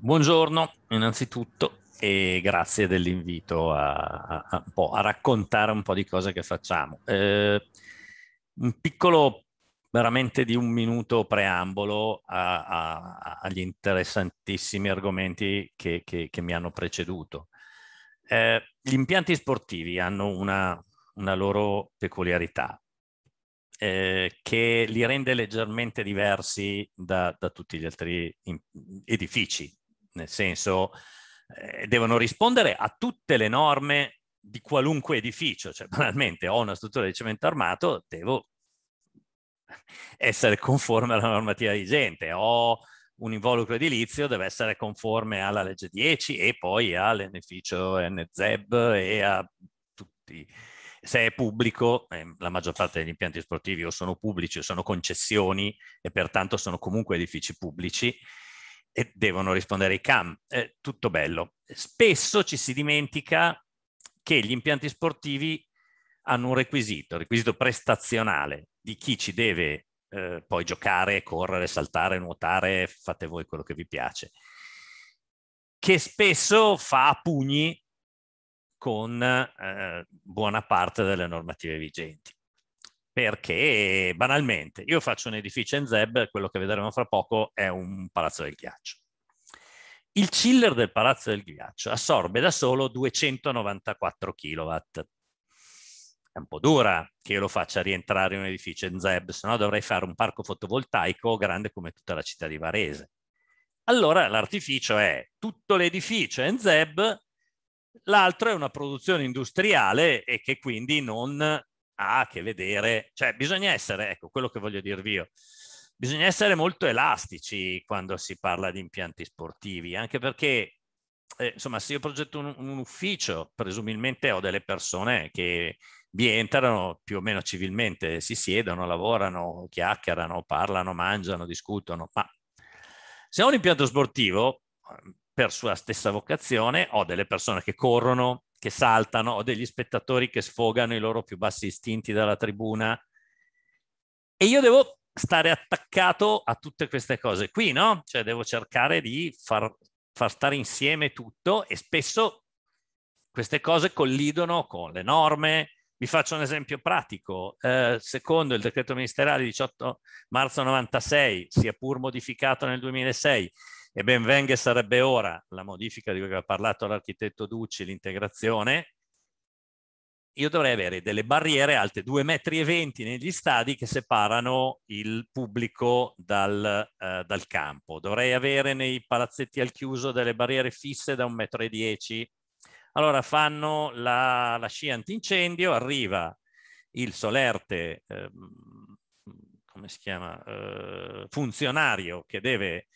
Buongiorno innanzitutto e grazie dell'invito a, a, a, a, raccontare un po' di cose che facciamo. Eh, un piccolo veramente di un minuto preambolo agli interessantissimi argomenti che, che, che, mi hanno preceduto. Eh, gli impianti sportivi hanno una, una loro peculiarità eh, che li rende leggermente diversi da, da tutti gli altri edifici nel senso eh, devono rispondere a tutte le norme di qualunque edificio, cioè banalmente ho una struttura di cemento armato, devo essere conforme alla normativa vigente, ho un involucro edilizio, deve essere conforme alla legge 10 e poi all'edificio NZEB e a tutti se è pubblico, eh, la maggior parte degli impianti sportivi o sono pubblici o sono concessioni e pertanto sono comunque edifici pubblici, e devono rispondere i CAM. È tutto bello. Spesso ci si dimentica che gli impianti sportivi hanno un requisito, un requisito prestazionale di chi ci deve eh, poi giocare, correre, saltare, nuotare, fate voi quello che vi piace, che spesso fa a pugni con eh, buona parte delle normative vigenti perché banalmente io faccio un edificio in Zeb, quello che vedremo fra poco è un palazzo del ghiaccio. Il chiller del palazzo del ghiaccio assorbe da solo 294 kW. È un po' dura che io lo faccia rientrare in un edificio in Zeb, se no dovrei fare un parco fotovoltaico grande come tutta la città di Varese. Allora l'artificio è tutto l'edificio in Zeb, l'altro è una produzione industriale e che quindi non ha a che vedere, cioè bisogna essere, ecco quello che voglio dirvi io, bisogna essere molto elastici quando si parla di impianti sportivi, anche perché, eh, insomma, se io progetto un, un, ufficio, presumibilmente ho delle persone che vi entrano più o meno civilmente, si siedono, lavorano, chiacchierano, parlano, mangiano, discutono, ma se ho un impianto sportivo, per sua stessa vocazione, ho delle persone che corrono, che saltano, o degli spettatori che sfogano i loro più bassi istinti dalla tribuna e io devo stare attaccato a tutte queste cose qui, no? Cioè devo cercare di far, far stare insieme tutto e spesso queste cose collidono con le norme. Vi faccio un esempio pratico. Eh, secondo il decreto ministeriale 18 marzo 96, sia pur modificato nel 2006, e ben venga sarebbe ora la modifica di cui ha parlato l'architetto Ducci, l'integrazione, io dovrei avere delle barriere alte 2,20 metri negli stadi che separano il pubblico dal, eh, dal, campo. Dovrei avere nei palazzetti al chiuso delle barriere fisse da 1,10 m. Allora fanno la, la scia antincendio, arriva il solerte, eh, come si chiama, eh, funzionario che deve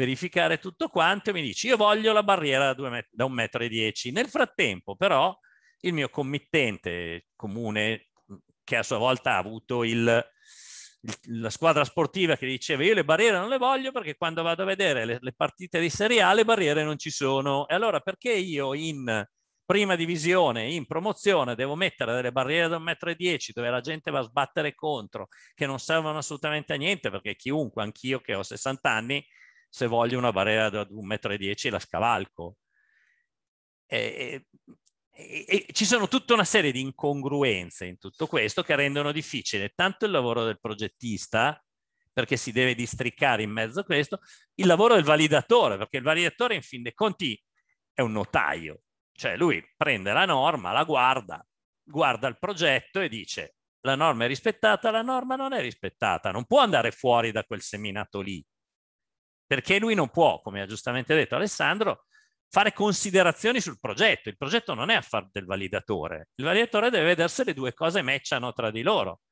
verificare tutto quanto e mi dici io voglio la barriera da, met- da un metro e dieci. Nel frattempo però il mio committente comune mm, che a sua volta ha avuto il, il, la squadra sportiva che diceva io le barriere non le voglio perché quando vado a vedere le, le partite di Serie A le barriere non ci sono e allora perché io in prima divisione in promozione devo mettere delle barriere da un metro e dieci dove la gente va a sbattere contro, che non servono assolutamente a niente perché chiunque, anch'io che ho 60 anni, se voglio una barriera da un metro e dieci la scavalco. E, e, e, ci sono tutta una serie di incongruenze in tutto questo che rendono difficile tanto il lavoro del progettista, perché si deve districare in mezzo a questo, il lavoro del validatore, perché il validatore in fin dei conti è un notaio, cioè lui prende la norma, la guarda, guarda il progetto e dice la norma è rispettata, la norma non è rispettata, non può andare fuori da quel seminato lì, perché lui non può, come ha giustamente detto Alessandro, fare considerazioni sul progetto. Il progetto non è affar del validatore. Il validatore deve vedere se le due cose matchano tra di loro.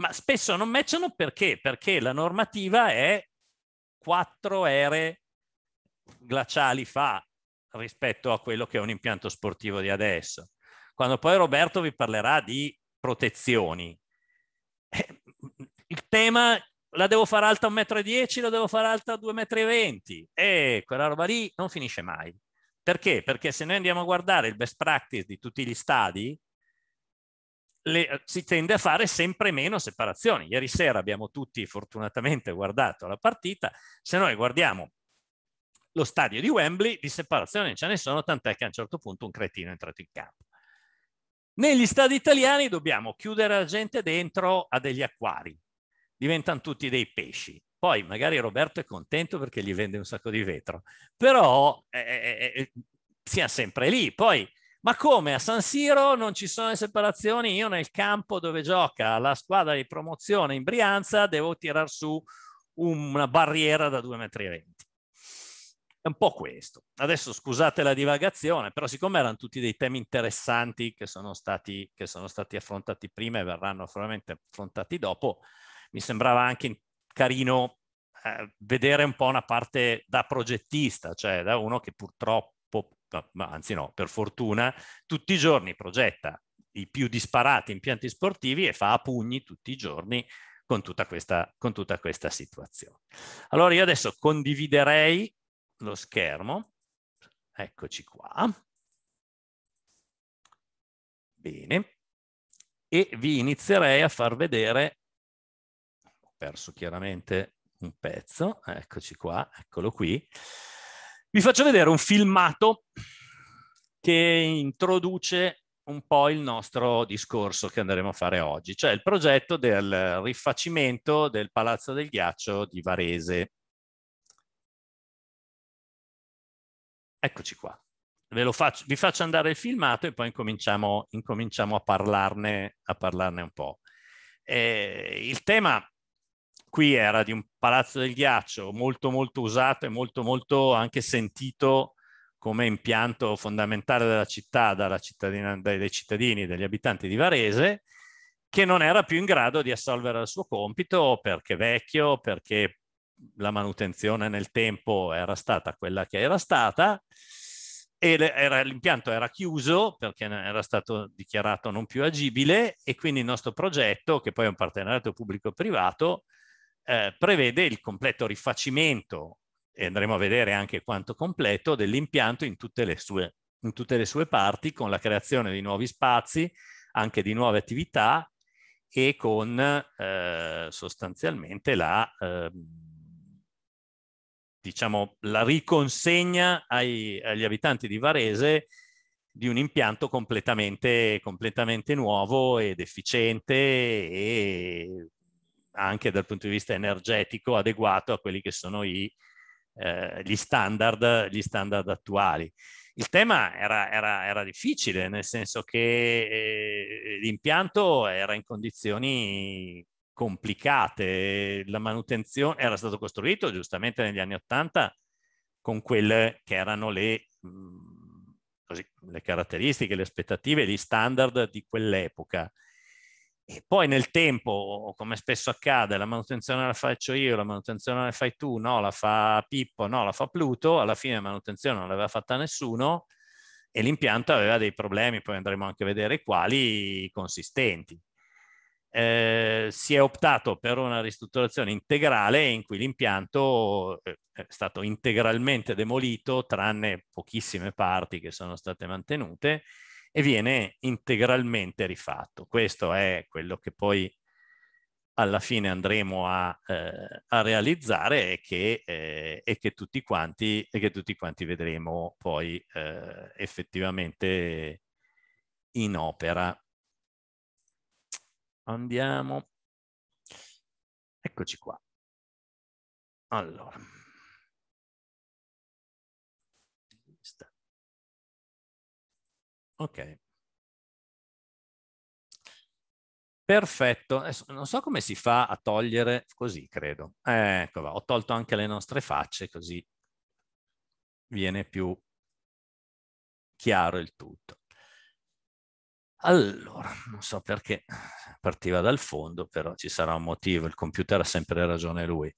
Ma spesso non matchano perché? Perché la normativa è quattro ere glaciali fa rispetto a quello che è un impianto sportivo di adesso. Quando poi Roberto vi parlerà di protezioni, eh, il tema la devo fare alta 1,10 m, la devo fare alta 2,20 m e quella roba lì non finisce mai. Perché? Perché se noi andiamo a guardare il best practice di tutti gli stadi, le, eh, si tende a fare sempre meno separazioni. Ieri sera abbiamo tutti fortunatamente guardato la partita, se noi guardiamo lo stadio di Wembley, di separazioni ce ne sono, tant'è che a un certo punto un cretino è entrato in campo. Negli stadi italiani dobbiamo chiudere la gente dentro a degli acquari, diventano tutti dei pesci. Poi magari Roberto è contento perché gli vende un sacco di vetro, però eh eh, eh, eh, eh, sia sempre lì. Poi, ma come a San Siro non ci sono le separazioni? Io nel campo dove gioca la squadra di promozione in Brianza devo tirar su una barriera da 2,20 metri. È un po' questo. Adesso scusate la divagazione, però siccome erano tutti dei temi interessanti che sono stati, che sono stati affrontati prima e verranno probabilmente affrontati dopo, mi sembrava anche carino eh, vedere un po' una parte da progettista, cioè da uno che purtroppo, ma anzi no, per fortuna, tutti i giorni progetta i più disparati impianti sportivi e fa a pugni tutti i giorni con tutta questa, con tutta questa situazione. Allora io adesso condividerei lo schermo, eccoci qua. Bene, e vi inizierei a far vedere perso chiaramente un pezzo, eccoci qua, eccolo qui. Vi faccio vedere un filmato che introduce un po' il nostro discorso che andremo a fare oggi, cioè il progetto del rifacimento del Palazzo del Ghiaccio di Varese. Eccoci qua. Faccio, vi faccio andare il filmato e poi incominciamo, incominciamo a, parlarne, a parlarne un po'. Eh, il tema qui era di un palazzo del ghiaccio molto molto usato e molto molto anche sentito come impianto fondamentale della città dai cittadini, dagli abitanti di Varese, che non era più in grado di assolvere il suo compito perché vecchio, perché la manutenzione nel tempo era stata quella che era stata e era, l'impianto era chiuso perché era stato dichiarato non più agibile e quindi il nostro progetto, che poi è un partenariato pubblico-privato, eh, prevede il completo rifacimento, e andremo a vedere anche quanto completo, dell'impianto in, in tutte le sue parti, con la creazione di nuovi spazi, anche di nuove attività e con eh, sostanzialmente la, eh, diciamo, la riconsegna ai, agli abitanti di Varese di un impianto completamente, completamente nuovo ed efficiente e anche dal punto di vista energetico adeguato a quelli che sono i, eh, gli, standard, gli, standard, attuali. Il tema era, era, era difficile, nel senso che eh, l'impianto era in condizioni complicate, la manutenzione era stato costruito giustamente negli anni Ottanta con quelle che erano le, mh, mm, così, le caratteristiche, le aspettative, gli standard di quell'epoca e poi nel tempo, come spesso accade, la manutenzione la faccio io, la manutenzione la fai tu, no, la fa Pippo, no, la fa Pluto, alla fine la manutenzione non l'aveva fatta nessuno e l'impianto aveva dei problemi, poi andremo anche a vedere quali, consistenti. Eh, si è optato per una ristrutturazione integrale in cui l'impianto eh, è stato integralmente demolito, tranne pochissime parti che sono state mantenute, e viene integralmente rifatto. Questo è quello che poi alla fine andremo a, eh, a realizzare e che, eh, e, che quanti, e che, tutti quanti, vedremo poi eh, effettivamente in opera. Andiamo. Eccoci qua. Allora. Ok. Perfetto, Adesso, non so come si fa a togliere così, credo. Ecco, va. ho tolto anche le nostre facce così viene più chiaro il tutto. Allora, non so perché partiva dal fondo, però ci sarà un motivo, il computer ha sempre ragione lui.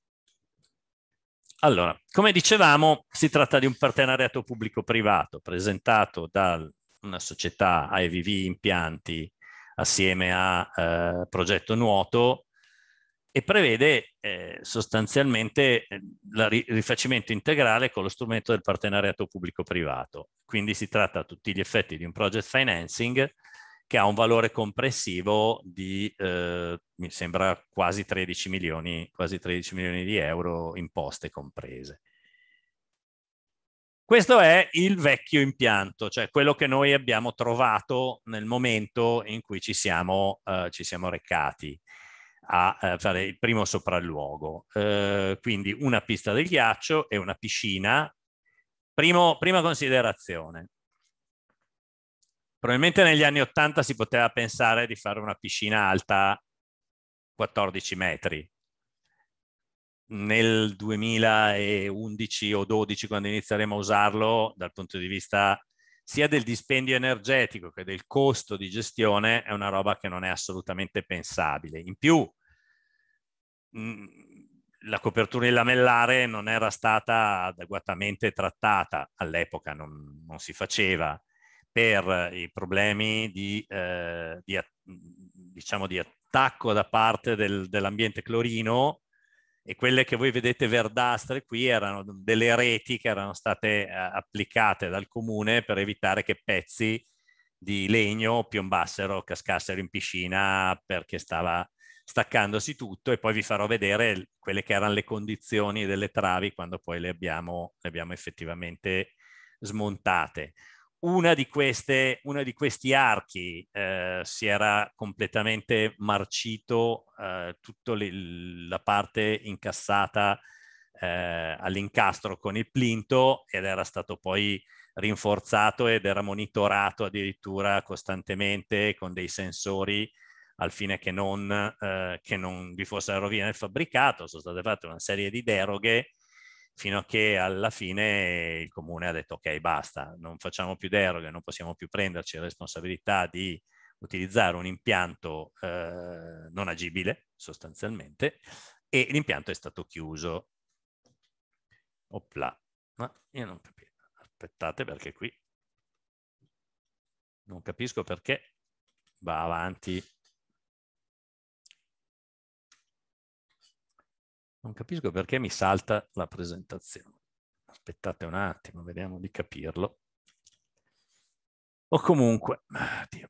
Allora, come dicevamo, si tratta di un partenariato pubblico-privato presentato dal una società IVV Impianti assieme a eh, Progetto Nuoto e prevede eh, sostanzialmente eh, il rifacimento integrale con lo strumento del partenariato pubblico-privato. Quindi si tratta a tutti gli effetti di un project financing che ha un valore complessivo di, eh, mi sembra, quasi 13, milioni, quasi 13 milioni di euro imposte comprese. Questo è il vecchio impianto, cioè quello che noi abbiamo trovato nel momento in cui ci siamo, eh, ci siamo recati a eh, fare il primo sopralluogo. Eh, quindi una pista del ghiaccio e una piscina. Primo, prima considerazione. Probabilmente negli anni 80 si poteva pensare di fare una piscina alta 14 metri nel 2011 o 2012, quando inizieremo a usarlo, dal punto di vista sia del dispendio energetico che del costo di gestione, è una roba che non è assolutamente pensabile. In più, mm, la copertura in lamellare non era stata adeguatamente trattata all'epoca, non, non si faceva per i problemi di, eh, di, diciamo, di attacco da parte del, dell'ambiente clorino e quelle che voi vedete verdastre qui erano delle reti che erano state eh, applicate dal comune per evitare che pezzi di legno piombassero, cascassero in piscina perché stava staccandosi tutto e poi vi farò vedere quelle che erano le condizioni delle travi quando poi le abbiamo, le abbiamo effettivamente smontate una di, queste, una di questi archi eh, si era completamente marcito, eh, tutta la parte incassata eh, all'incastro con il plinto ed era stato poi rinforzato ed era monitorato addirittura costantemente con dei sensori al fine che non, eh, che non vi fossero rovine nel fabbricato. Sono state fatte una serie di deroghe fino a che alla fine il comune ha detto ok basta, non facciamo più deroghe, non possiamo più prenderci la responsabilità di utilizzare un impianto eh, non agibile sostanzialmente e l'impianto è stato chiuso. Opla, ma io non capisco, aspettate perché qui non capisco perché va avanti Non capisco perché mi salta la presentazione. Aspettate un attimo, vediamo di capirlo. O comunque, addio.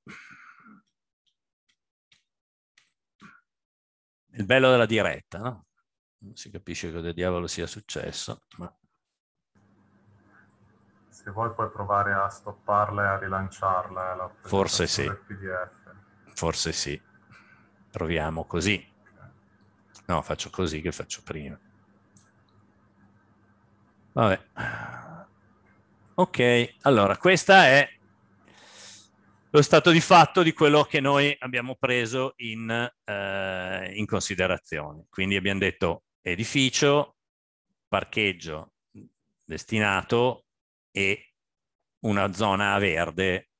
il bello della diretta, no? Non si capisce cosa diavolo sia successo, ma... Se vuoi puoi provare a stopparla e a rilanciarla. Eh, Forse sì. Forse sì. Proviamo così. No, faccio così che faccio prima. Vabbè. Ok, allora questo è lo stato di fatto di quello che noi abbiamo preso in, eh, in considerazione. Quindi abbiamo detto edificio, parcheggio destinato e una zona verde,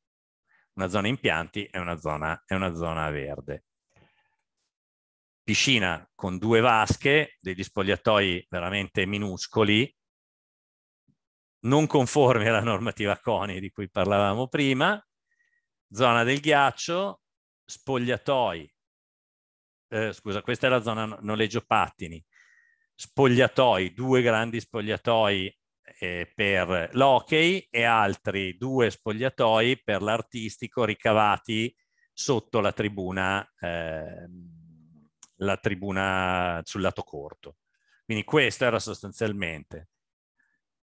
una zona impianti e una zona, e una zona verde piscina con due vasche, degli spogliatoi veramente minuscoli, non conformi alla normativa CONI di cui parlavamo prima, zona del ghiaccio, spogliatoi, eh, scusa, questa è la zona noleggio pattini, spogliatoi, due grandi spogliatoi eh, per l'hockey e altri due spogliatoi per l'artistico ricavati sotto la tribuna eh, la tribuna sul lato corto. Quindi questo era sostanzialmente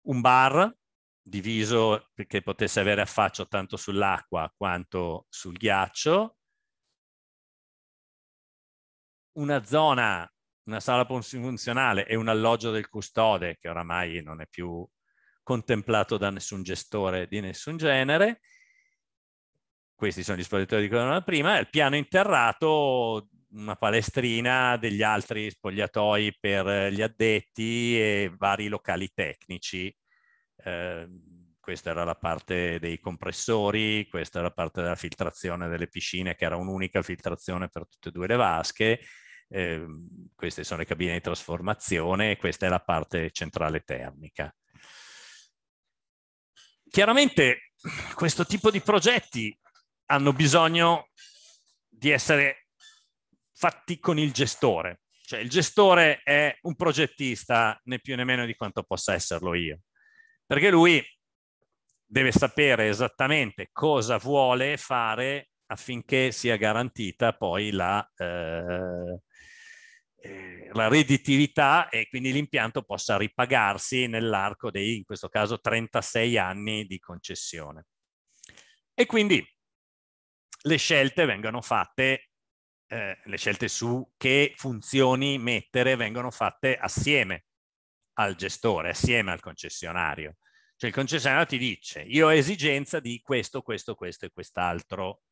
un bar diviso perché potesse avere affaccio tanto sull'acqua quanto sul ghiaccio, una zona, una sala funzionale e un alloggio del custode che oramai non è più contemplato da nessun gestore di nessun genere. Questi sono gli spogliatori di cui erano prima, il piano interrato una palestrina, degli altri spogliatoi per eh, gli addetti e vari locali tecnici. Eh, questa era la parte dei compressori, questa era la parte della filtrazione delle piscine, che era un'unica filtrazione per tutte e due le vasche. Eh, queste sono le cabine di trasformazione e questa è la parte centrale termica. Chiaramente questo tipo di progetti hanno bisogno di essere fatti con il gestore. Cioè il gestore è un progettista né più né meno di quanto possa esserlo io, perché lui deve sapere esattamente cosa vuole fare affinché sia garantita poi la, eh, eh la redditività e quindi l'impianto possa ripagarsi nell'arco dei, in questo caso, 36 anni di concessione. E quindi le scelte vengono fatte eh, le scelte su che funzioni mettere vengono fatte assieme al gestore, assieme al concessionario. Cioè il concessionario ti dice io ho esigenza di questo, questo, questo e quest'altro.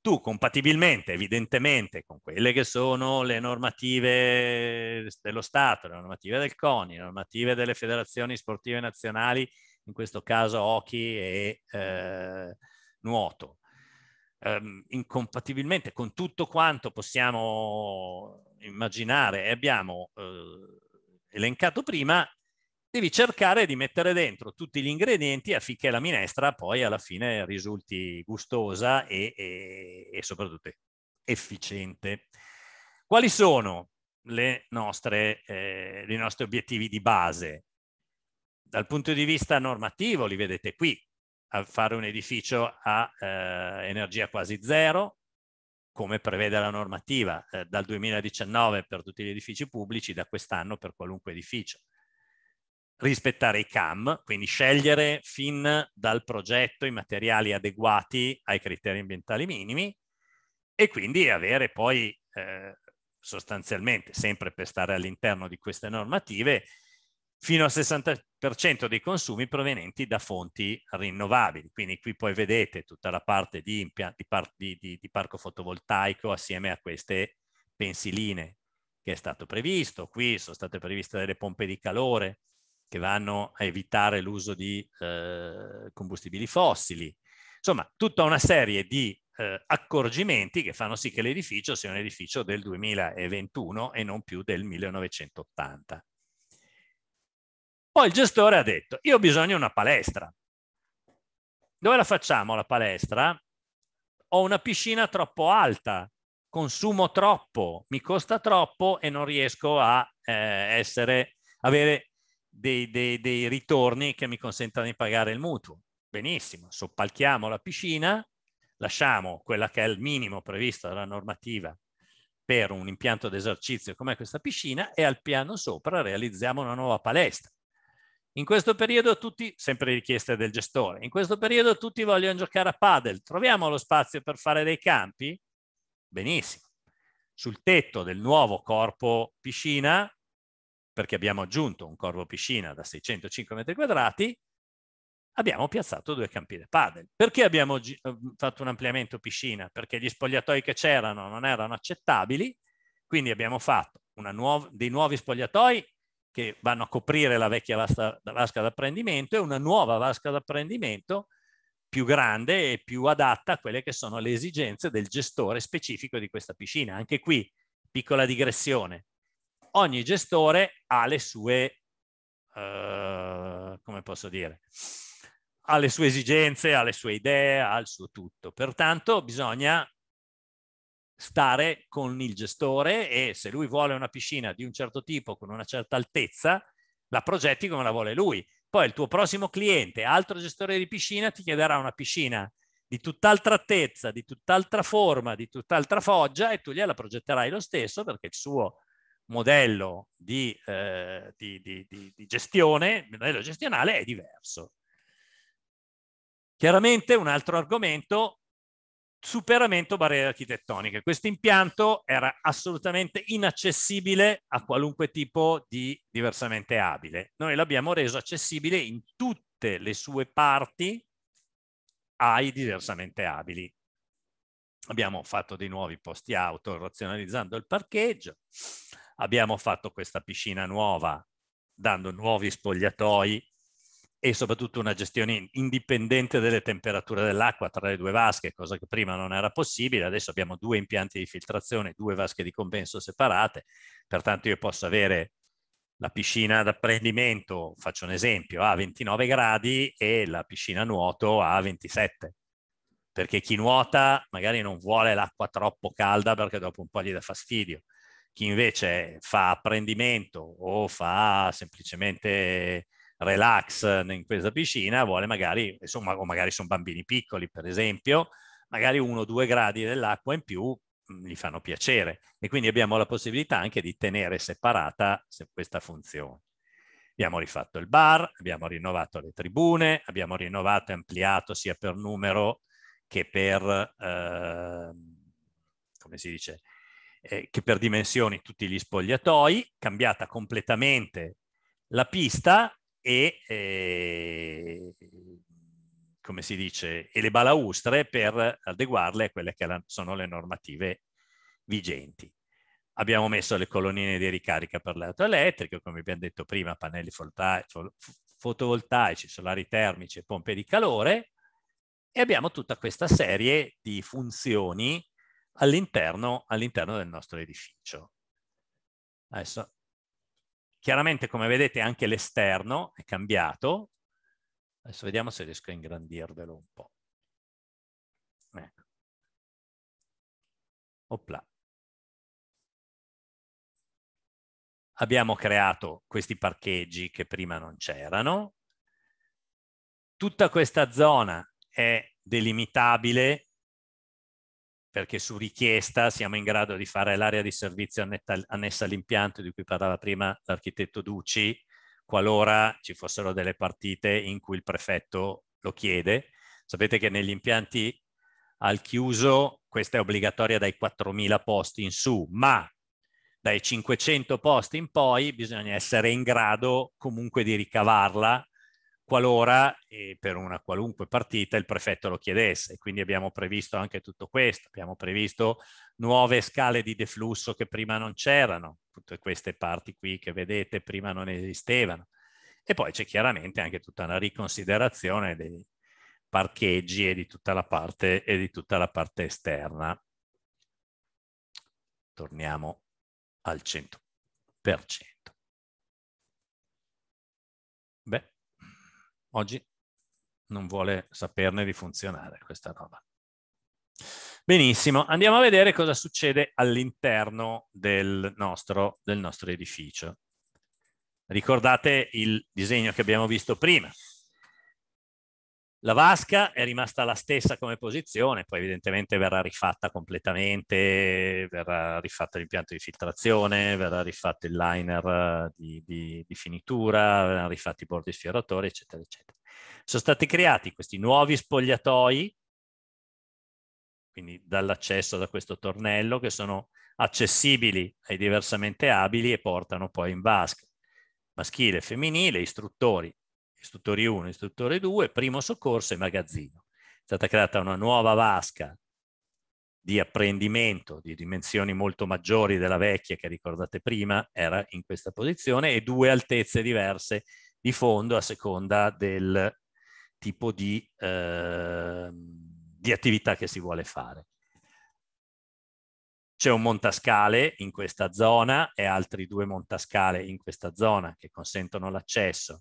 Tu compatibilmente evidentemente con quelle che sono le normative dello Stato, le normative del CONI, le normative delle federazioni sportive nazionali, in questo caso hockey e eh, nuoto, ehm, incompatibilmente con tutto quanto possiamo immaginare e abbiamo eh, elencato prima, devi cercare di mettere dentro tutti gli ingredienti affinché la minestra poi alla fine risulti gustosa e, e, e soprattutto efficiente. Quali sono nostre, eh, i nostri obiettivi di base? Dal punto di vista normativo li vedete qui, a fare un edificio a eh, energia quasi zero, come prevede la normativa, eh, dal 2019 per tutti gli edifici pubblici, da quest'anno per qualunque edificio. Rispettare i CAM, quindi scegliere fin dal progetto i materiali adeguati ai criteri ambientali minimi e quindi avere poi eh, sostanzialmente, sempre per stare all'interno di queste normative, fino al 60% dei consumi provenienti da fonti rinnovabili. Quindi qui poi vedete tutta la parte di, di, par di, di parco fotovoltaico assieme a queste pensiline che è stato previsto. Qui sono state previste delle pompe di calore che vanno a evitare l'uso di eh, combustibili fossili. Insomma, tutta una serie di eh, accorgimenti che fanno sì che l'edificio sia un edificio del 2021 e non più del 1980. Poi il gestore ha detto, io ho bisogno di una palestra. Dove la facciamo la palestra? Ho una piscina troppo alta, consumo troppo, mi costa troppo e non riesco a eh, essere, avere dei, dei, dei ritorni che mi consentano di pagare il mutuo. Benissimo, soppalchiamo la piscina, lasciamo quella che è il minimo previsto dalla normativa per un impianto d'esercizio come questa piscina e al piano sopra realizziamo una nuova palestra. In questo periodo tutti, sempre richieste del gestore, in questo periodo tutti vogliono giocare a padel, troviamo lo spazio per fare dei campi? Benissimo. Sul tetto del nuovo corpo piscina, perché abbiamo aggiunto un corpo piscina da 605 metri quadrati, abbiamo piazzato due campi da padel. Perché abbiamo eh, fatto un ampliamento piscina? Perché gli spogliatoi che c'erano non erano accettabili, quindi abbiamo fatto nuova, dei nuovi spogliatoi che vanno a coprire la vecchia vasca, vasca d'apprendimento e una nuova vasca d'apprendimento più grande e più adatta a quelle che sono le esigenze del gestore specifico di questa piscina. Anche qui, piccola digressione, ogni gestore ha le sue, uh, come posso dire, ha le sue esigenze, ha le sue idee, ha il suo tutto. Pertanto bisogna stare con il gestore e se lui vuole una piscina di un certo tipo, con una certa altezza, la progetti come la vuole lui. Poi il tuo prossimo cliente, altro gestore di piscina, ti chiederà una piscina di tutt'altra altezza, di tutt'altra forma, di tutt'altra foggia e tu gliela progetterai lo stesso perché il suo modello di, eh, di, di, di gestione, modello gestionale è diverso. Chiaramente un altro argomento superamento barriere architettoniche. Questo impianto era assolutamente inaccessibile a qualunque tipo di diversamente abile. Noi l'abbiamo reso accessibile in tutte le sue parti ai diversamente abili. Abbiamo fatto dei nuovi posti auto razionalizzando il parcheggio, abbiamo fatto questa piscina nuova dando nuovi spogliatoi e soprattutto una gestione indipendente delle temperature dell'acqua tra le due vasche, cosa che prima non era possibile. Adesso abbiamo due impianti di filtrazione, due vasche di compenso separate, pertanto io posso avere la piscina d'apprendimento, faccio un esempio, a 29 gradi e la piscina nuoto a 27, perché chi nuota magari non vuole l'acqua troppo calda perché dopo un po' gli dà fastidio. Chi invece fa apprendimento o fa semplicemente relax in questa piscina, vuole magari, insomma, o magari sono bambini piccoli per esempio, magari uno o due gradi dell'acqua in più mm, gli fanno piacere e quindi abbiamo la possibilità anche di tenere separata questa funzione. Abbiamo rifatto il bar, abbiamo rinnovato le tribune, abbiamo rinnovato e ampliato sia per numero che per, eh, come si dice, eh, che per dimensioni tutti gli spogliatoi, cambiata completamente la pista e, e, ehm, come si dice, e le balaustre per adeguarle a quelle che sono le normative vigenti. Abbiamo messo le colonnine di ricarica per l'auto elettrico, come abbiamo detto prima, pannelli fotovoltaici, solari termici e pompe di calore, e abbiamo tutta questa serie di funzioni all'interno all del nostro edificio. Adesso Chiaramente, come vedete, anche l'esterno è cambiato. Adesso vediamo se riesco a ingrandirvelo un po'. Ecco. Opla. Abbiamo creato questi parcheggi che prima non c'erano. Tutta questa zona è delimitabile perché su richiesta siamo in grado di fare l'area di servizio annessa all'impianto di cui parlava prima l'architetto Duci, qualora ci fossero delle partite in cui il prefetto lo chiede. Sapete che negli impianti al chiuso questa è obbligatoria dai 4.000 posti in su, ma dai 500 posti in poi bisogna essere in grado comunque di ricavarla qualora eh, per una qualunque partita il prefetto lo chiedesse. Quindi abbiamo previsto anche tutto questo, abbiamo previsto nuove scale di deflusso che prima non c'erano, tutte queste parti qui che vedete prima non esistevano. E poi c'è chiaramente anche tutta una riconsiderazione dei parcheggi e di tutta la parte, tutta la parte esterna. Torniamo al 100%. oggi non vuole saperne di funzionare questa roba. Benissimo, andiamo a vedere cosa succede all'interno del, del nostro edificio. Ricordate il disegno che abbiamo visto prima, la vasca è rimasta la stessa come posizione, poi evidentemente verrà rifatta completamente, verrà rifatto l'impianto di filtrazione, verrà rifatto il liner eh, di, di, di finitura, verranno rifatti i bordi sfioratori, eccetera, eccetera. Sono stati creati questi nuovi spogliatoi, quindi dall'accesso da questo tornello, che sono accessibili ai diversamente abili e portano poi in vasca maschile e femminile, istruttori istruttori 1, istruttore 2, primo soccorso e magazzino. È stata creata una nuova vasca di apprendimento di dimensioni molto maggiori della vecchia che ricordate prima, era in questa posizione, e due altezze diverse di fondo a seconda del tipo di, eh, di attività che si vuole fare. C'è un montascale in questa zona e altri due montascale in questa zona che consentono l'accesso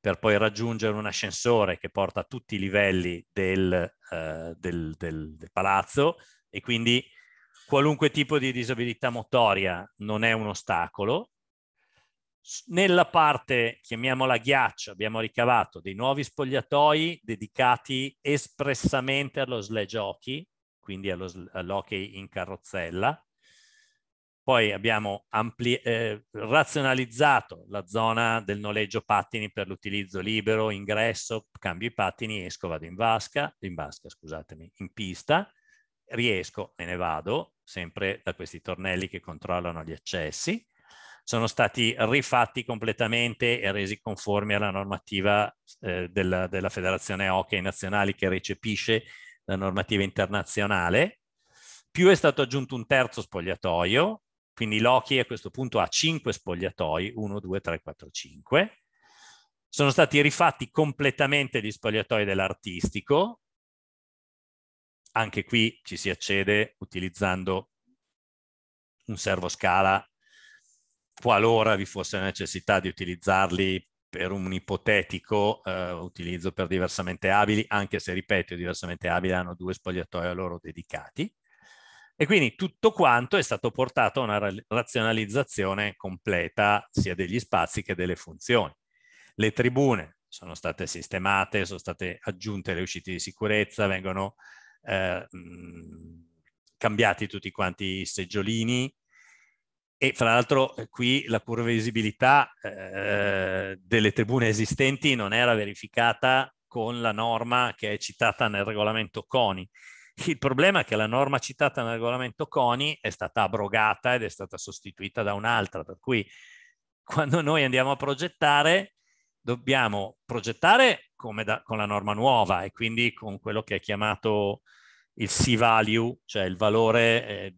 per poi raggiungere un ascensore che porta a tutti i livelli del, uh, del, del, del palazzo e quindi qualunque tipo di disabilità motoria non è un ostacolo. Nella parte, chiamiamola ghiaccio, abbiamo ricavato dei nuovi spogliatoi dedicati espressamente allo sledge hockey, quindi allo, all'hockey in carrozzella, poi abbiamo eh, razionalizzato la zona del noleggio pattini per l'utilizzo libero, ingresso, cambio i pattini, esco, vado in vasca, in vasca scusatemi, in pista, riesco e ne vado, sempre da questi tornelli che controllano gli accessi. Sono stati rifatti completamente e resi conformi alla normativa eh, della, della Federazione Hockey Nazionali che recepisce la normativa internazionale. Più è stato aggiunto un terzo spogliatoio, quindi Loki a questo punto ha 5 spogliatoi, 1, 2, 3, 4, 5. Sono stati rifatti completamente gli spogliatoi dell'artistico. Anche qui ci si accede utilizzando un servo scala qualora vi fosse necessità di utilizzarli per un ipotetico eh, utilizzo per diversamente abili, anche se, ripeto, diversamente abili hanno due spogliatoi a loro dedicati. E quindi tutto quanto è stato portato a una razionalizzazione completa sia degli spazi che delle funzioni. Le tribune sono state sistemate, sono state aggiunte le uscite di sicurezza, vengono eh, cambiati tutti quanti i seggiolini e fra l'altro eh, qui la pur visibilità eh, delle tribune esistenti non era verificata con la norma che è citata nel regolamento CONI il problema è che la norma citata nel regolamento CONI è stata abrogata ed è stata sostituita da un'altra, per cui quando noi andiamo a progettare dobbiamo progettare da, con la norma nuova e quindi con quello che è chiamato il C-value, cioè il valore, eh,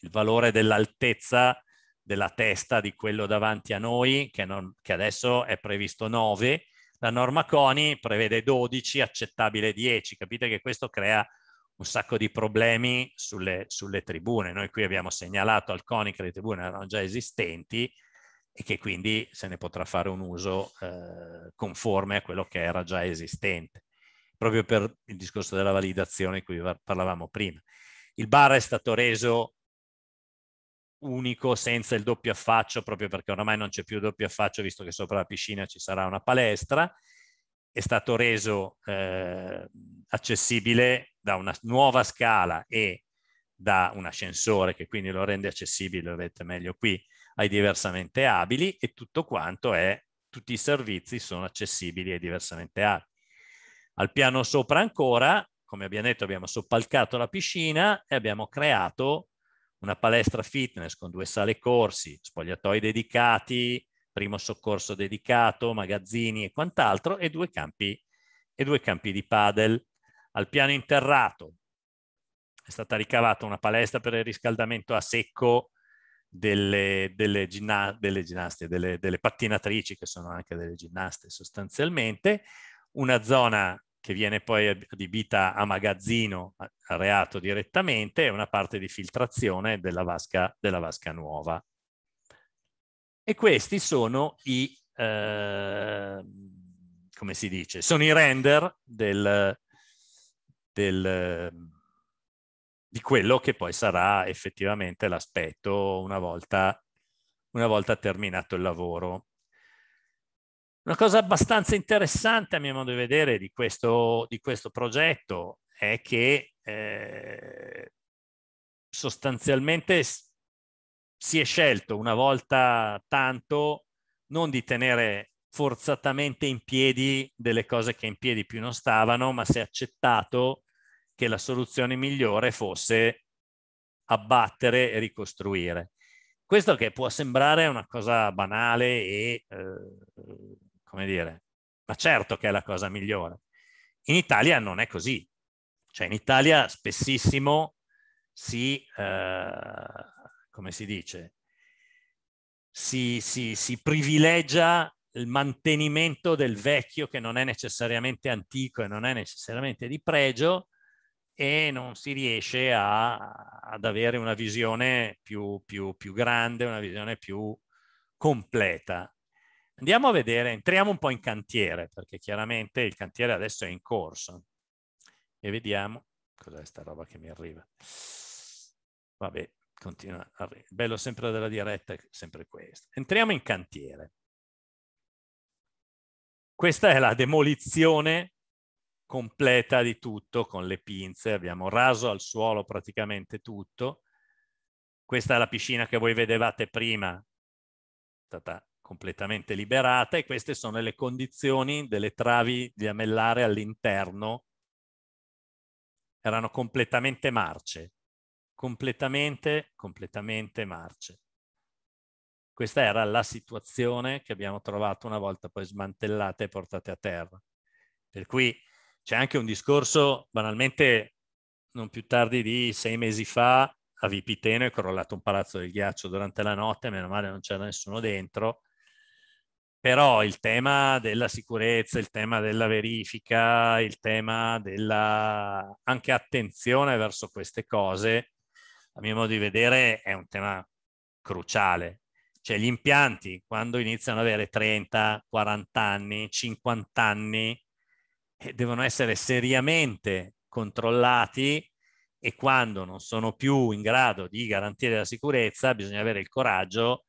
il valore dell'altezza della testa di quello davanti a noi, che, non, che adesso è previsto 9, la norma CONI prevede 12, accettabile 10. Capite che questo crea un sacco di problemi sulle, sulle tribune. Noi qui abbiamo segnalato al CONI che le tribune erano già esistenti e che quindi se ne potrà fare un uso eh, conforme a quello che era già esistente, proprio per il discorso della validazione di cui parlavamo prima. Il bar è stato reso unico senza il doppio affaccio, proprio perché oramai non c'è più doppio affaccio, visto che sopra la piscina ci sarà una palestra. È stato reso eh, accessibile da una nuova scala e da un ascensore che quindi lo rende accessibile, lo vedete meglio qui, ai diversamente abili e tutto quanto è, tutti i servizi sono accessibili ai diversamente abili. Al piano sopra ancora, come abbiamo detto, abbiamo soppalcato la piscina e abbiamo creato una palestra fitness con due sale corsi, spogliatoi dedicati, primo soccorso dedicato, magazzini e quant'altro, e due campi, e due campi di padel. Al piano interrato è stata ricavata una palestra per il riscaldamento a secco delle, delle, ginna, delle ginnaste, delle, delle pattinatrici, che sono anche delle ginnaste sostanzialmente, una zona che viene poi adibita a magazzino, a reato direttamente, e una parte di filtrazione della vasca, della vasca nuova. E questi sono i, eh, come si dice, sono i render del, del, di quello che poi sarà effettivamente l'aspetto una una volta terminato il lavoro. Una cosa abbastanza interessante a mio modo di vedere di questo, di questo progetto è che eh, sostanzialmente si è scelto una volta tanto non di tenere forzatamente in piedi delle cose che in piedi più non stavano, ma si è accettato che la soluzione migliore fosse abbattere e ricostruire. Questo che può sembrare una cosa banale e eh, come dire, ma certo che è la cosa migliore. In Italia non è così. Cioè in Italia spessissimo si, eh, come si dice, si, si, si privilegia il mantenimento del vecchio che non è necessariamente antico e non è necessariamente di pregio e non si riesce a, ad avere una visione più, più, più grande, una visione più completa Andiamo a vedere, entriamo un po' in cantiere, perché chiaramente il cantiere adesso è in corso. E vediamo, cos'è sta roba che mi arriva? Vabbè, continua. bello sempre della diretta sempre questo. Entriamo in cantiere. Questa è la demolizione completa di tutto con le pinze. Abbiamo raso al suolo praticamente tutto. Questa è la piscina che voi vedevate prima. Tata completamente liberata e queste sono le condizioni delle travi lamellare all'interno. Erano completamente marce, completamente, completamente marce. Questa era la situazione che abbiamo trovato una volta poi smantellate e portate a terra. Per cui c'è anche un discorso, banalmente, non più tardi di sei mesi fa a Vipiteno è crollato un palazzo del ghiaccio durante la notte, meno male non c'era nessuno dentro, però il tema della sicurezza, il tema della verifica, il tema della anche attenzione verso queste cose, a mio modo di vedere, è un tema cruciale. Cioè gli impianti, quando iniziano ad avere 30, 40 anni, 50 anni, eh, devono essere seriamente controllati e quando non sono più in grado di garantire la sicurezza, bisogna avere il coraggio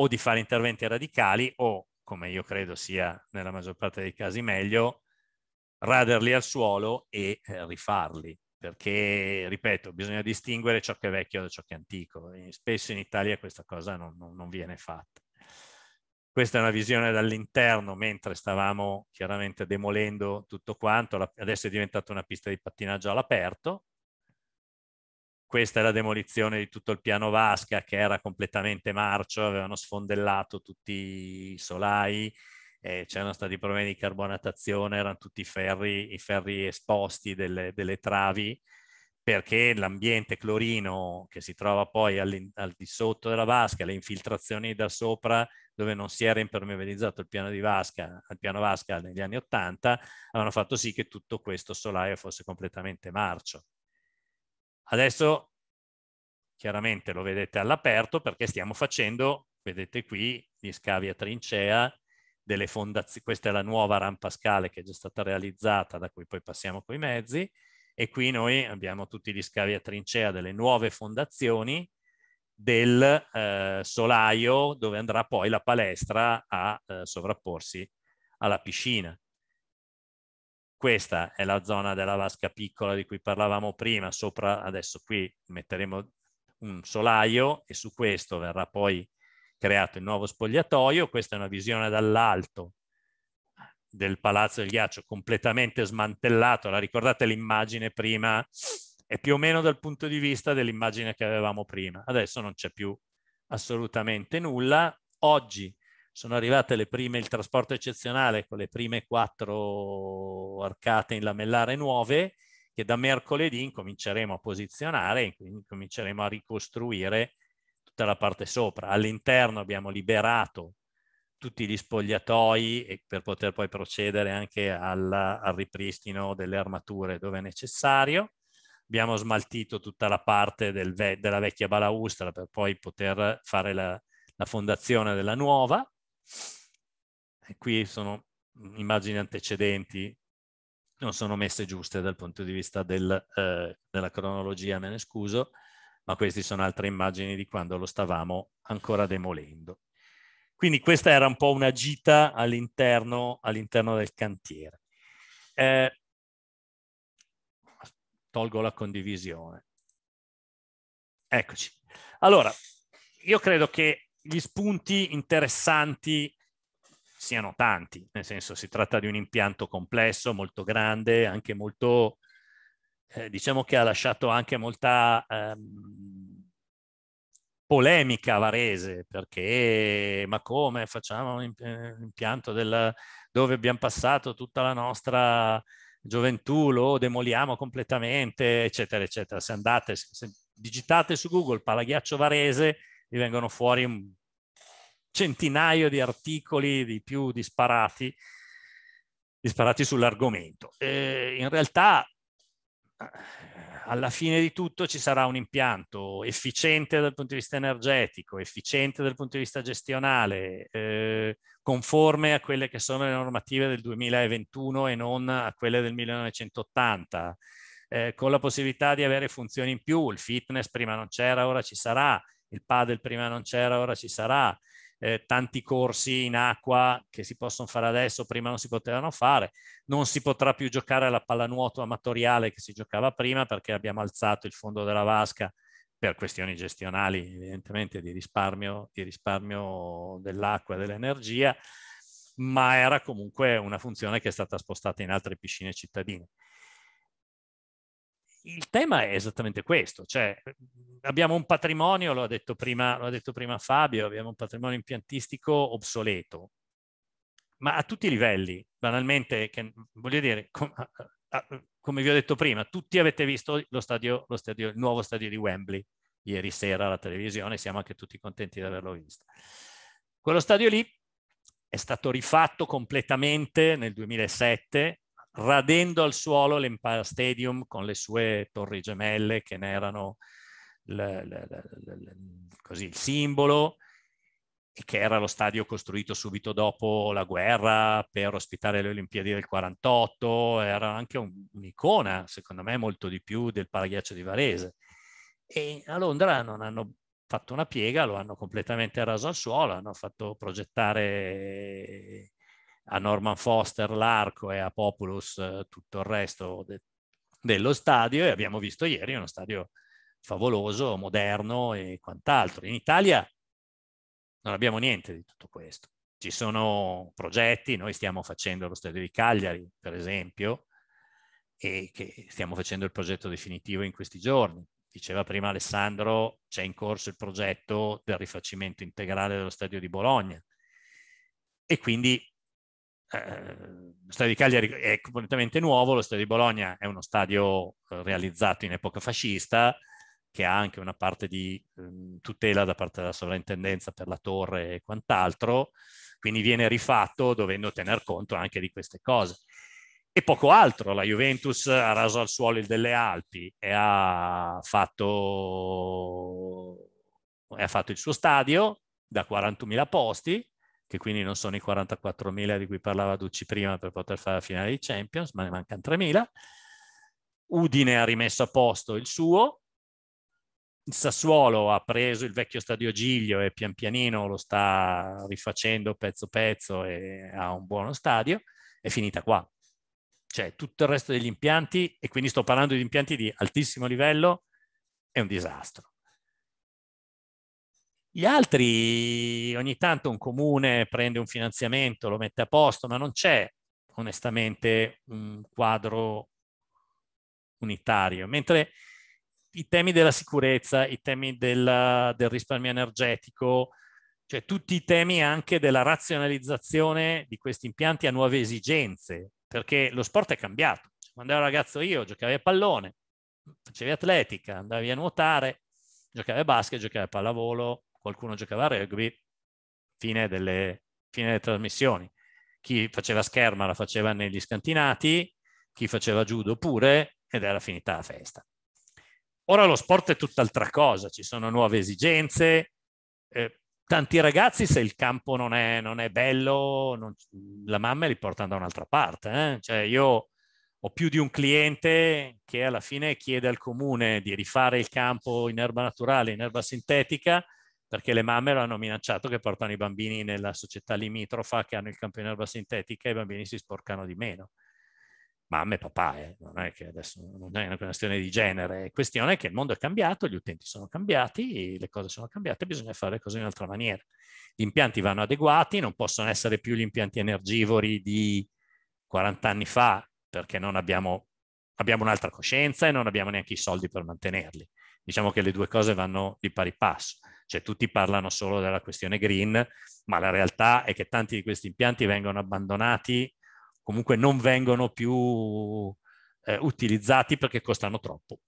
o di fare interventi radicali o, come io credo sia nella maggior parte dei casi meglio, raderli al suolo e eh, rifarli. Perché, ripeto, bisogna distinguere ciò che è vecchio da ciò che è antico. spesso in Italia questa cosa non, non, non viene fatta. Questa è una visione dall'interno, mentre stavamo chiaramente demolendo tutto quanto. Adesso è diventata una pista di pattinaggio all'aperto, questa è la demolizione di tutto il piano Vasca che era completamente marcio, avevano sfondellato tutti i solai, eh, c'erano stati problemi di carbonatazione, erano tutti i ferri, i ferri esposti delle, delle travi perché l'ambiente clorino che si trova poi al di sotto della vasca, le infiltrazioni da sopra dove non si era impermeabilizzato il piano, di vasca, il piano vasca negli anni Ottanta, avevano fatto sì che tutto questo solaio fosse completamente marcio. Adesso chiaramente lo vedete all'aperto perché stiamo facendo, vedete qui, gli scavi a trincea, delle fondazioni, questa è la nuova rampa scale che è già stata realizzata, da cui poi passiamo coi mezzi, e qui noi abbiamo tutti gli scavi a trincea delle nuove fondazioni del eh, solaio dove andrà poi la palestra a eh, sovrapporsi alla piscina. Questa è la zona della vasca piccola di cui parlavamo prima, sopra adesso qui metteremo un solaio e su questo verrà poi creato il nuovo spogliatoio, questa è una visione dall'alto del Palazzo del Ghiaccio completamente smantellato, la ricordate l'immagine prima? È più o meno dal punto di vista dell'immagine che avevamo prima, adesso non c'è più assolutamente nulla, oggi sono arrivate le prime, il trasporto eccezionale con le prime quattro arcate in lamellare nuove che da mercoledì incominceremo a posizionare, incominceremo a ricostruire tutta la parte sopra. All'interno abbiamo liberato tutti gli spogliatoi per poter poi procedere anche alla, al ripristino delle armature dove è necessario. Abbiamo smaltito tutta la parte del ve della vecchia balaustra per poi poter fare la, la fondazione della nuova. E qui sono immagini antecedenti, non sono messe giuste dal punto di vista del, eh, della cronologia, me ne scuso, ma queste sono altre immagini di quando lo stavamo ancora demolendo. Quindi questa era un po' una gita all'interno all del cantiere. Eh, tolgo la condivisione. Eccoci. Allora, io credo che gli spunti interessanti siano tanti, nel senso si tratta di un impianto complesso, molto grande, anche molto, eh, diciamo che ha lasciato anche molta ehm, polemica a Varese, perché ma come facciamo l'impianto eh, del, dove abbiamo passato tutta la nostra gioventù, lo demoliamo completamente, eccetera, eccetera. Se andate, se digitate su Google Palaghiaccio Varese, vi vengono fuori un centinaio di articoli di più disparati, disparati sull'argomento. in realtà eh, alla fine di tutto ci sarà un impianto efficiente dal punto di vista energetico, efficiente dal punto di vista gestionale, eh, conforme a quelle che sono le normative del 2021 e non a quelle del 1980, eh, con la possibilità di avere funzioni in più, il fitness prima non c'era, ora ci sarà, il padel prima non c'era, ora ci sarà, eh, tanti corsi in acqua che si possono fare adesso, prima non si potevano fare, non si potrà più giocare alla pallanuoto amatoriale che si giocava prima perché abbiamo alzato il fondo della vasca per questioni gestionali evidentemente di risparmio, di risparmio dell'acqua e dell'energia, ma era comunque una funzione che è stata spostata in altre piscine cittadine il tema è esattamente questo, cioè abbiamo un patrimonio, lo ha detto prima, lo ha detto prima Fabio, abbiamo un patrimonio impiantistico obsoleto, ma a tutti i livelli, banalmente, che, voglio dire, com- come vi ho detto prima, tutti avete visto lo stadio, lo stadio, il nuovo stadio di Wembley ieri sera alla televisione, siamo anche tutti contenti di averlo visto. Quello stadio lì è stato rifatto completamente nel 2007 radendo al suolo l'Empire Stadium con le sue torri gemelle che ne erano le, le, le, così, il simbolo e che era lo stadio costruito subito dopo la guerra per ospitare le Olimpiadi del 48, era anche un, un'icona, secondo me, molto di più del Paraghiaccio di Varese. E a Londra non hanno fatto una piega, lo hanno completamente raso al suolo, hanno fatto progettare a Norman Foster l'arco e a Populus eh, tutto il resto de- dello stadio e abbiamo visto ieri uno stadio favoloso, moderno e quant'altro. In Italia non abbiamo niente di tutto questo. Ci sono progetti, noi stiamo facendo lo stadio di Cagliari, per esempio, e che stiamo facendo il progetto definitivo in questi giorni. Diceva prima Alessandro, c'è in corso il progetto del rifacimento integrale dello stadio di Bologna. E quindi eh, lo stadio di Cagliari è completamente nuovo, lo stadio di Bologna è uno stadio eh, realizzato in epoca fascista che ha anche una parte di ehm, tutela da parte della sovrintendenza per la torre e quant'altro, quindi viene rifatto dovendo tener conto anche di queste cose. E poco altro, la Juventus ha raso al suolo il delle Alpi e ha fatto, ha fatto il suo stadio da 41.000 posti, che quindi non sono i 44.000 di cui parlava Ducci prima per poter fare la finale di Champions, ma ne mancano 3.000. Udine ha rimesso a posto il suo, il Sassuolo ha preso il vecchio stadio Giglio e pian pianino lo sta rifacendo pezzo pezzo e ha un buono stadio, è finita qua. Cioè tutto il resto degli impianti, e quindi sto parlando di impianti di altissimo livello, è un disastro. Gli altri, ogni tanto un comune prende un finanziamento, lo mette a posto, ma non c'è onestamente un quadro unitario. Mentre i temi della sicurezza, i temi della, del risparmio energetico, cioè tutti i temi anche della razionalizzazione di questi impianti a nuove esigenze, perché lo sport è cambiato. Cioè, quando ero ragazzo io giocavo a pallone, facevi atletica, andavi a nuotare, giocavi a basket, giocavi a pallavolo, qualcuno giocava a rugby, fine delle, fine delle trasmissioni. Chi faceva scherma la faceva negli scantinati, chi faceva judo pure, ed era finita la festa. Ora lo sport è tutt'altra cosa, ci sono nuove esigenze, eh, tanti ragazzi se il campo non è, non è bello, non, la mamma li porta da un'altra parte. Eh? Cioè io ho più di un cliente che alla fine chiede al comune di rifare il campo in erba naturale, in erba sintetica, perché le mamme lo hanno minacciato che portano i bambini nella società limitrofa che hanno il campione erba sintetica e i bambini si sporcano di meno. Mamme e papà, eh, non è che adesso non è una questione di genere, è questione che il mondo è cambiato, gli utenti sono cambiati, le cose sono cambiate, bisogna fare le cose in un'altra maniera. Gli impianti vanno adeguati, non possono essere più gli impianti energivori di 40 anni fa, perché non abbiamo, abbiamo un'altra coscienza e non abbiamo neanche i soldi per mantenerli. Diciamo che le due cose vanno di pari passo cioè tutti parlano solo della questione green, ma la realtà è che tanti di questi impianti vengono abbandonati, comunque non vengono più eh, utilizzati perché costano troppo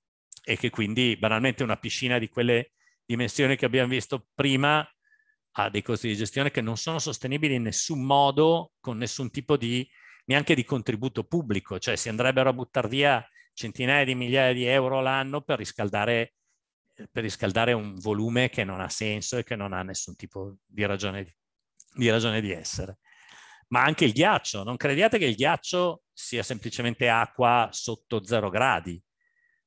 e che quindi banalmente una piscina di quelle dimensioni che abbiamo visto prima ha dei costi di gestione che non sono sostenibili in nessun modo con nessun tipo di neanche di contributo pubblico, cioè si andrebbero a buttare via centinaia di migliaia di euro l'anno per riscaldare per riscaldare un volume che non ha senso e che non ha nessun tipo di ragione di, di, ragione di essere. Ma anche il ghiaccio, non crediate che il ghiaccio sia semplicemente acqua sotto zero gradi.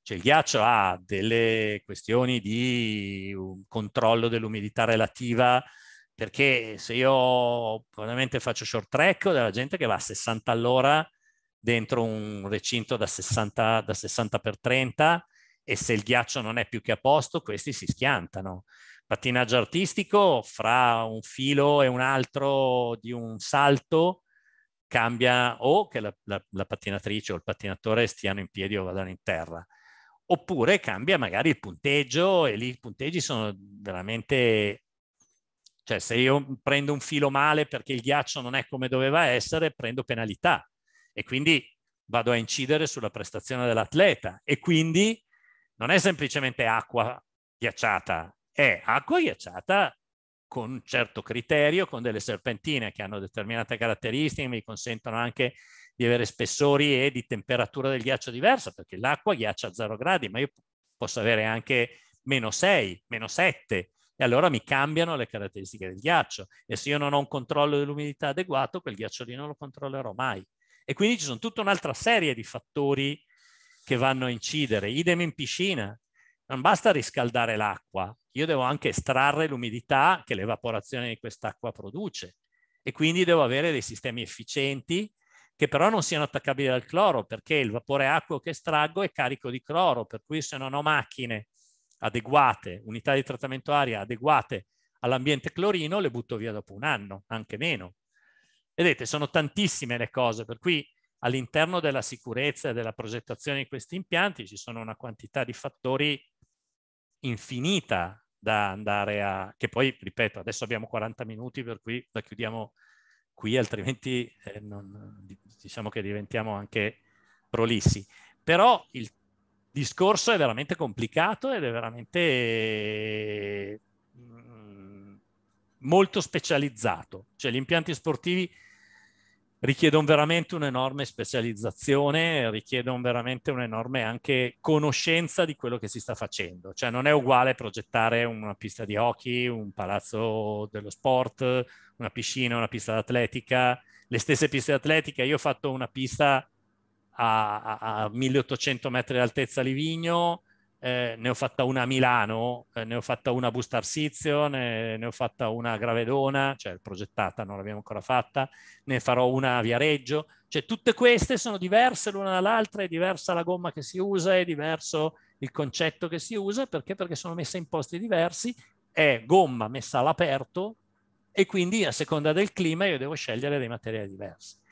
Cioè il ghiaccio ha delle questioni di controllo dell'umidità relativa, perché se io probabilmente faccio short track, ho della gente che va a 60 all'ora dentro un recinto da 60, da 60 per 30, e se il ghiaccio non è più che a posto, questi si schiantano. Pattinaggio artistico, fra un filo e un altro di un salto, cambia o che la, la, la pattinatrice o il pattinatore stiano in piedi o vadano in terra oppure cambia magari il punteggio e lì i punteggi sono veramente cioè se io prendo un filo male perché il ghiaccio non è come doveva essere prendo penalità e quindi vado a incidere sulla prestazione dell'atleta e quindi non è semplicemente acqua ghiacciata, è acqua ghiacciata con un certo criterio, con delle serpentine che hanno determinate caratteristiche, mi consentono anche di avere spessori e di temperatura del ghiaccio diversa, perché l'acqua ghiaccia a 0 gradi, ma io posso avere anche meno 6, meno 7, e allora mi cambiano le caratteristiche del ghiaccio. E se io non ho un controllo dell'umidità adeguato, quel ghiaccio lì non lo controllerò mai. E quindi ci sono tutta un'altra serie di fattori che vanno a incidere. Idem in piscina, non basta riscaldare l'acqua, io devo anche estrarre l'umidità che l'evaporazione di quest'acqua produce e quindi devo avere dei sistemi efficienti che però non siano attaccabili al cloro perché il vapore acqueo che estraggo è carico di cloro, per cui se non ho macchine adeguate, unità di trattamento aria adeguate all'ambiente clorino, le butto via dopo un anno, anche meno. Vedete, sono tantissime le cose, per cui All'interno della sicurezza e della progettazione di questi impianti ci sono una quantità di fattori infinita da andare a... che poi, ripeto, adesso abbiamo 40 minuti per cui la chiudiamo qui, altrimenti eh, non, diciamo che diventiamo anche prolissi. Però il discorso è veramente complicato ed è veramente mm, molto specializzato. Cioè gli impianti sportivi richiedono veramente un'enorme specializzazione, richiedono veramente un'enorme anche conoscenza di quello che si sta facendo. Cioè non è uguale progettare una pista di hockey, un palazzo dello sport, una piscina, una pista d'atletica, le stesse piste d'atletica. Io ho fatto una pista a, a, a 1800 metri di altezza a Livigno, eh, ne ho fatta una a Milano, eh, ne ho fatta una a Bustarsizio, ne, ne, ho fatta una a Gravedona, cioè progettata, non l'abbiamo ancora fatta, ne farò una a Viareggio, cioè tutte queste sono diverse l'una dall'altra, è diversa la gomma che si usa, è diverso il concetto che si usa, perché? Perché sono messe in posti diversi, è gomma messa all'aperto e quindi a seconda del clima io devo scegliere dei materiali diversi.